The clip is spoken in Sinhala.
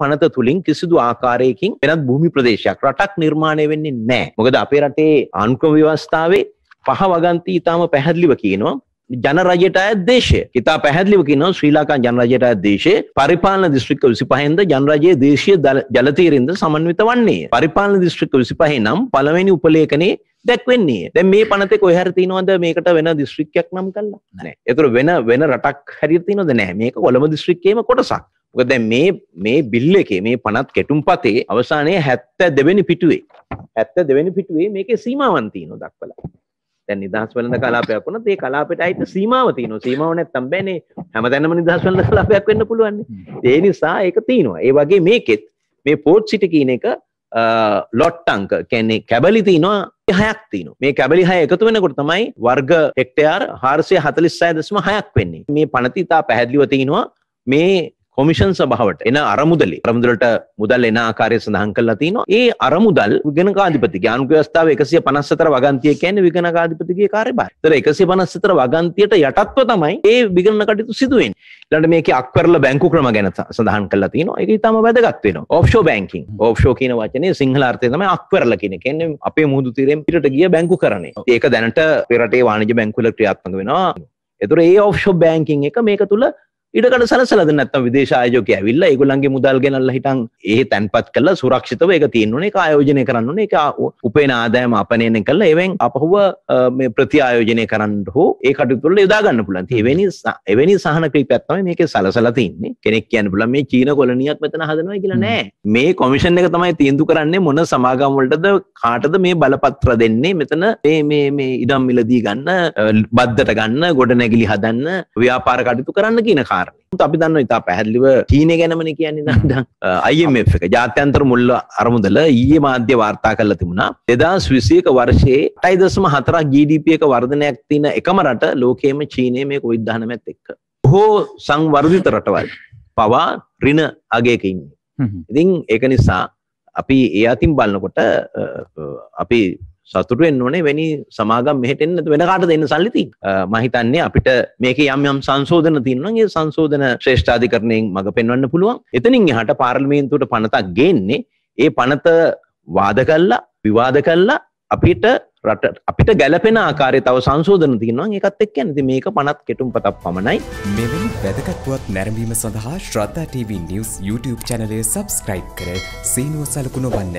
පනත තුලින් කිසිදු ආකාරයකින් වෙනත් භූමි ප්‍රදේශයක් රටක් නිර්මාණය වෙන්නේ නැහැ. මොකද අපේ රටේ ආණ්ඩුක්‍රම ව්‍යවස්ථාවේ පහ වගන්ති ඊටාම පැහැදිලිව කියනවා ජනරජයට අයත් දේශය ඉතා පැහැදිලිව කියනවා ශ්‍රී ලංකා ජනරජයට අයත් දේශය පරිපාලන දිස්ත්‍රික්ක 25න්ද ජනරජයේ දේශීය ජලතීරින්ද සමන්විත වන්නේ. පරිපාලන දිස්ත්‍රික්ක 25 නම් පළවෙනි උපලේඛනයේ දැක්වෙන්නේ. දැන් මේ පනතේ කොහේ හරි තියනවද මේකට වෙන දිස්ත්‍රික්කයක් නම් කරලා? නැහැ. ඒතර වෙන වෙන රටක් හරියට තියනවද නැහැ. මේක කොළඹ දිස්ත්‍රික්කයේම කොටසක්. මොකද දැන් මේ මේ බිල් එකේ මේ 50 කැටුම් පතේ අවසානයේ 72 වෙනි පිටුවේ 72 වෙනි පිටුවේ මේකේ සීමාවන් තියෙනවා දක්වලා. දැන් නිදහස් වෙළඳ කලාපයක් වුණත් ඒ කලාපෙට අයිති සීමාව තියෙනවා. සීමාව නැත්තම් බෑනේ හැමදැනම නිදහස් වෙළඳ කලාපයක් වෙන්න පුළුවන්. ඒ නිසා ඒක තියෙනවා. ඒ වගේ මේකෙත් මේ පෝට් සිට කියන එක ලොට් අංක කැන්නේ කැබලි තියනවා හයක් තියන මේ කැබලි හය එකතු වෙනකොට තමයි වර්ග හෙක්ටයාර් හාරසය හතලිස්සය දස්ම හයක් වෙන්නේ මේ පනතිතා පැහැදිලිව තියෙනවා මේ කොමිෂන් සභාවට එන අරමුදලි අරමුදලට මුදල් එන ආකාරය සඳහන් කරලා තියෙනවා. ඒ අරමුදල් විගණකාධිපතිගේ ආණ්ඩුක ව්‍යවස්ථාවේ 154 වගන්තිය කියන්නේ විගණකාධිපතිගේ කාර්යභාරය. ඒතර 154 වගන්තියට යටත්ව තමයි මේ විගණන කටයුතු සිදු වෙන්නේ. ඊළඟට මේකේ අක්වැරල බැංකු ක්‍රම ගැන සඳහන් කරලා තියෙනවා. ඒක ඊටම වැදගත් වෙනවා. ඕෆ්ෂෝ බැංකින්. ඕෆ්ෂෝ කියන වචනේ සිංහල අර්ථය තමයි අක්වැරල කියන එක. කියන්නේ අපේ මුහුදු තීරයෙන් පිටට ගිය බැංකු කරණේ. ඒක දැනට රටේ වාණිජ බැංකුවල ක්‍රියාත්මක වෙනවා. ඒතර ඒ ඕෆ්ෂෝ බැංකින් එක මේක තුල ඉඩකට සලසලද නැත්තම් විදේශ ආයෝජකය ඇවිල්ලා ඒගොල්ලන්ගේ මුදල් ගෙනල්ලා හිටන් ඒ තැන්පත් කරලා සුරක්ෂිතව ඒක තියෙන්න ඕනේ ඒක ආයෝජනය කරන්න ඕනේ ඒක උපේන ආදායම අපනයනය කරලා එවෙන් අපහුව මේ ප්‍රති ආයෝජනය කරන්න හෝ ඒ කටයුතු වල යොදා ගන්න පුළුවන්. එවැනි එවැනි සහන ක්‍රීපයක් තමයි මේකේ සලසලා තින්නේ. කෙනෙක් කියන්න පුළුවන් මේ චීන කොලනියක් මෙතන හදනවා කියලා නෑ. මේ කොමිෂන් එක තමයි තීන්දුව කරන්නේ මොන සමාගම් වලටද කාටද මේ බලපත්‍ර දෙන්නේ මෙතන මේ මේ මේ ඉඩම් මිලදී ගන්න බද්දට ගන්න ගොඩනැගිලි හදන්න ව්‍යාපාර කටයුතු කරන්න කියන කාරණා කාරණය අපි දන්න ඉතා පැහැදිලිව චීනය ගැනමන කියන්නේ නඩ අයමF එක ජාත්‍යන්තර මුල්ල අරමුදල ඊයේ මාධ්‍ය වාර්තා කල තිබුණා දෙදස් විසියක වර්ෂයේ අටයිදසම හතරක් GDP එක වර්ධනයක් තින එකම රට ලෝකයේම චීනය මේ කොවිද්ධානමැත් එක්ක හෝ සංවර්ධිත රටවල් පවා රින අගේක ඉන්නේ ඉතින් ඒක නිසා අපි ඒ අතින් බලනකොට අපි සතුට වෙන්න ඕනේ වෙනි සමාගම් මෙහෙට එන්න වෙන කාටද එන්න සල්ලි තියෙන්නේ මම හිතන්නේ අපිට මේකේ යම් යම් සංශෝධන තියෙනවා නම් ඒ සංශෝධන ශ්‍රේෂ්ඨාධිකරණයෙන් මඟ පෙන්වන්න පුළුවන් එතනින් එහාට පාර්ලිමේන්තුවට පනතක් ගේන්නේ ඒ පනත වාද කළා විවාද කළා අපිට රට අපිට ගැලපෙන ආකාරය තව සංශෝධන තියනවා එකත් එක් ඇනති මේක පනත් කෙටුම් පතක් පමණයි මෙවැනි වැදකත්වත් නැරඹීම සඳහා ශ්‍රද්ධා TV නිවස් YouTube චැනලය සබස්ක්‍රයිබ් කර සීනුව සලකුණ වන්න